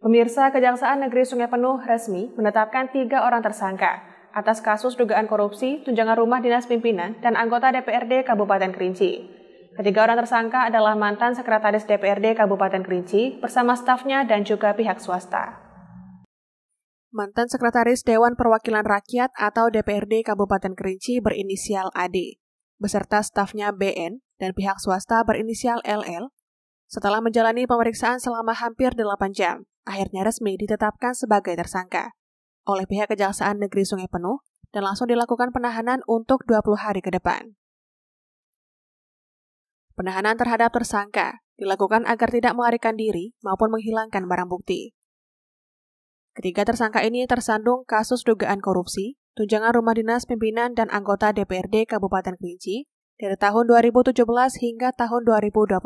Pemirsa Kejaksaan Negeri Sungai Penuh resmi menetapkan tiga orang tersangka atas kasus dugaan korupsi tunjangan rumah dinas pimpinan dan anggota DPRD Kabupaten Kerinci. Ketiga orang tersangka adalah mantan Sekretaris DPRD Kabupaten Kerinci bersama stafnya dan juga pihak swasta. Mantan Sekretaris Dewan Perwakilan Rakyat atau DPRD Kabupaten Kerinci berinisial AD, beserta stafnya BN dan pihak swasta berinisial LL setelah menjalani pemeriksaan selama hampir 8 jam, akhirnya resmi ditetapkan sebagai tersangka oleh pihak Kejaksaan Negeri Sungai Penuh dan langsung dilakukan penahanan untuk 20 hari ke depan. Penahanan terhadap tersangka dilakukan agar tidak melarikan diri maupun menghilangkan barang bukti. Ketiga tersangka ini tersandung kasus dugaan korupsi, tunjangan rumah dinas pimpinan dan anggota DPRD Kabupaten Kerinci dari tahun 2017 hingga tahun 2021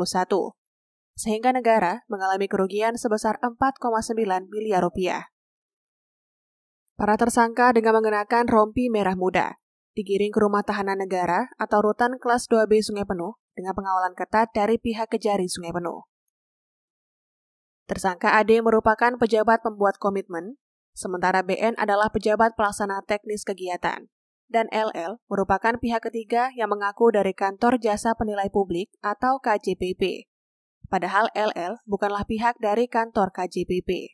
sehingga negara mengalami kerugian sebesar 4,9 miliar rupiah. Para tersangka dengan mengenakan rompi merah muda digiring ke rumah tahanan negara atau rutan kelas 2B Sungai Penuh dengan pengawalan ketat dari pihak kejari Sungai Penuh. Tersangka AD merupakan pejabat pembuat komitmen, sementara BN adalah pejabat pelaksana teknis kegiatan, dan LL merupakan pihak ketiga yang mengaku dari kantor jasa penilai publik atau KJPP Padahal LL bukanlah pihak dari kantor KJPP.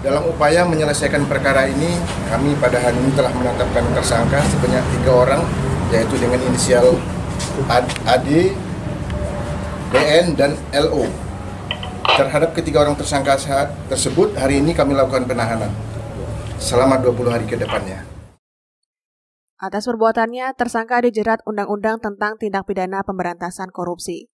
Dalam upaya menyelesaikan perkara ini, kami pada hari ini telah menetapkan tersangka sebanyak tiga orang, yaitu dengan inisial AD, BN, dan LO. Terhadap ketiga orang tersangka saat tersebut, hari ini kami lakukan penahanan selama 20 hari ke depannya. Atas perbuatannya, tersangka dijerat Undang-Undang tentang Tindak Pidana Pemberantasan Korupsi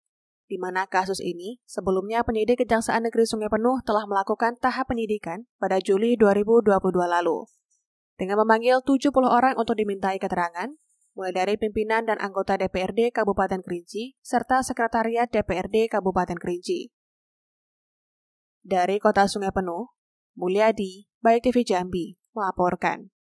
di mana kasus ini sebelumnya penyidik Kejaksaan Negeri Sungai Penuh telah melakukan tahap penyidikan pada Juli 2022 lalu. Dengan memanggil 70 orang untuk dimintai keterangan, mulai dari pimpinan dan anggota DPRD Kabupaten Kerinci serta Sekretariat DPRD Kabupaten Kerinci. Dari Kota Sungai Penuh, Mulyadi, Baik TV Jambi, melaporkan.